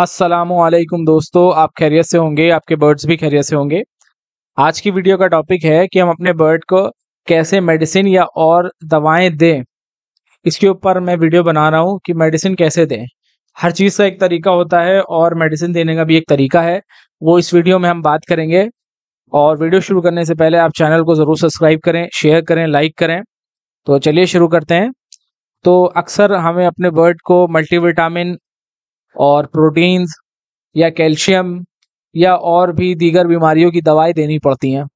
असलकुम दोस्तों आप खैरियत से होंगे आपके बर्ड्स भी खैरियत से होंगे आज की वीडियो का टॉपिक है कि हम अपने बर्ड को कैसे मेडिसिन या और दवाएं दें इसके ऊपर मैं वीडियो बना रहा हूँ कि मेडिसिन कैसे दें हर चीज़ का एक तरीका होता है और मेडिसिन देने का भी एक तरीका है वो इस वीडियो में हम बात करेंगे और वीडियो शुरू करने से पहले आप चैनल को ज़रूर सब्सक्राइब करें शेयर करें लाइक करें तो चलिए शुरू करते हैं तो अक्सर हमें अपने बर्ड को मल्टीविटामिन और प्रोटीन्स या कैल्शियम या और भी दीगर बीमारियों की दवाएं देनी पड़ती हैं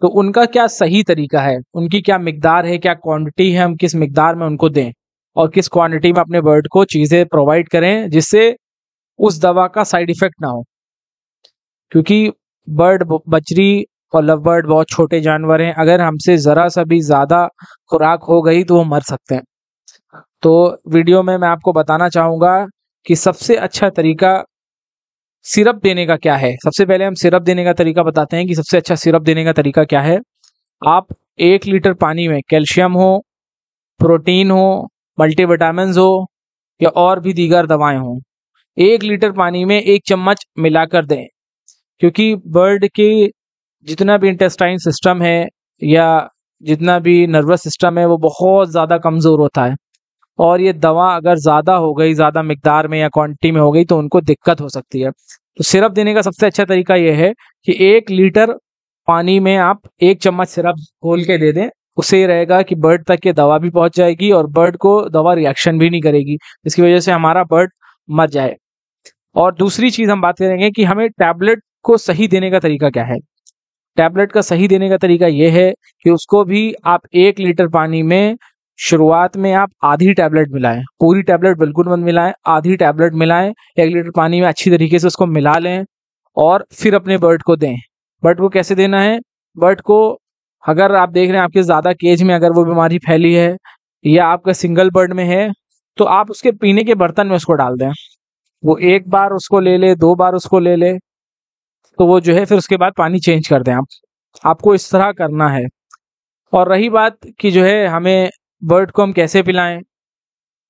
तो उनका क्या सही तरीका है उनकी क्या मिकदार है क्या क्वांटिटी है हम किस मकदार में उनको दें और किस क्वांटिटी में अपने बर्ड को चीज़ें प्रोवाइड करें जिससे उस दवा का साइड इफेक्ट ना हो क्योंकि बर्ड बचरी और लव बर्ड बहुत छोटे जानवर हैं अगर हमसे ज़रा सा भी ज़्यादा खुराक हो गई तो वो मर सकते हैं तो वीडियो में मैं आपको बताना चाहूँगा कि सबसे अच्छा तरीका सिरप देने का क्या है सबसे पहले हम सिरप देने का तरीका बताते हैं कि सबसे अच्छा सिरप देने का तरीका क्या है आप एक लीटर पानी में कैल्शियम हो प्रोटीन हो मल्टीविटामिन हो या और भी दीगर दवाएं हों एक लीटर पानी में एक चम्मच मिलाकर दें क्योंकि बर्ड के जितना भी इंटेस्टाइन सिस्टम है या जितना भी नर्वस सिस्टम है वो बहुत ज़्यादा कमज़ोर होता है और ये दवा अगर ज़्यादा हो गई ज़्यादा मकदार में या क्वान्टिटी में हो गई तो उनको दिक्कत हो सकती है तो सिरप देने का सबसे अच्छा तरीका यह है कि एक लीटर पानी में आप एक चम्मच सिरप घोल के दे दें उससे ये रहेगा कि बर्ड तक ये दवा भी पहुंच जाएगी और बर्ड को दवा रिएक्शन भी नहीं करेगी इसकी वजह से हमारा बर्ड मर जाए और दूसरी चीज़ हम बात करेंगे कि हमें टैबलेट को सही देने का तरीका क्या है टैबलेट का सही देने का तरीका यह है कि उसको भी आप एक लीटर पानी में शुरुआत में आप आधी टैबलेट मिलाएं पूरी टैबलेट बिल्कुल मत मिलाएं आधी टैबलेट मिलाएं एक लीटर पानी में अच्छी तरीके से उसको मिला लें और फिर अपने बर्ड को दें बर्ड को कैसे देना है बर्ड को अगर आप देख रहे हैं आपके ज़्यादा केज में अगर वो बीमारी फैली है या आपका सिंगल बर्ड में है तो आप उसके पीने के बर्तन में उसको डाल दें वो एक बार उसको ले ले दो बार उसको ले ले तो वो जो है फिर उसके बाद पानी चेंज कर दें आप आपको इस तरह करना है और रही बात कि जो है हमें बर्ड को हम कैसे पिलाएं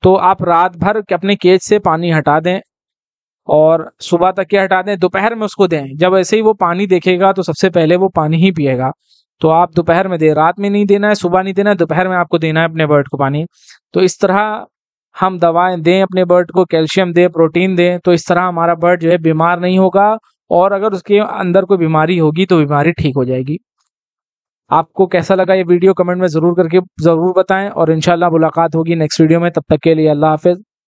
तो आप रात भर अपने केज से पानी हटा दें और सुबह तक के हटा दें दोपहर में उसको दें जब ऐसे ही वो पानी देखेगा तो सबसे पहले वो पानी ही पिएगा तो आप दोपहर में दे रात में नहीं देना है सुबह नहीं देना है दोपहर में आपको देना है अपने बर्ड को पानी तो इस तरह हम दवाएं दें अपने बर्ड को कैल्शियम दें प्रोटीन दें तो इस तरह हमारा बर्ड जो है बीमार नहीं होगा और अगर उसके अंदर कोई बीमारी होगी तो बीमारी ठीक हो जाएगी आपको कैसा लगा ये वीडियो कमेंट में ज़रूर करके ज़रूर बताएं और इंशाल्लाह मुलाकात होगी नेक्स्ट वीडियो में तब तक के लिए अल्लाह हाफिज़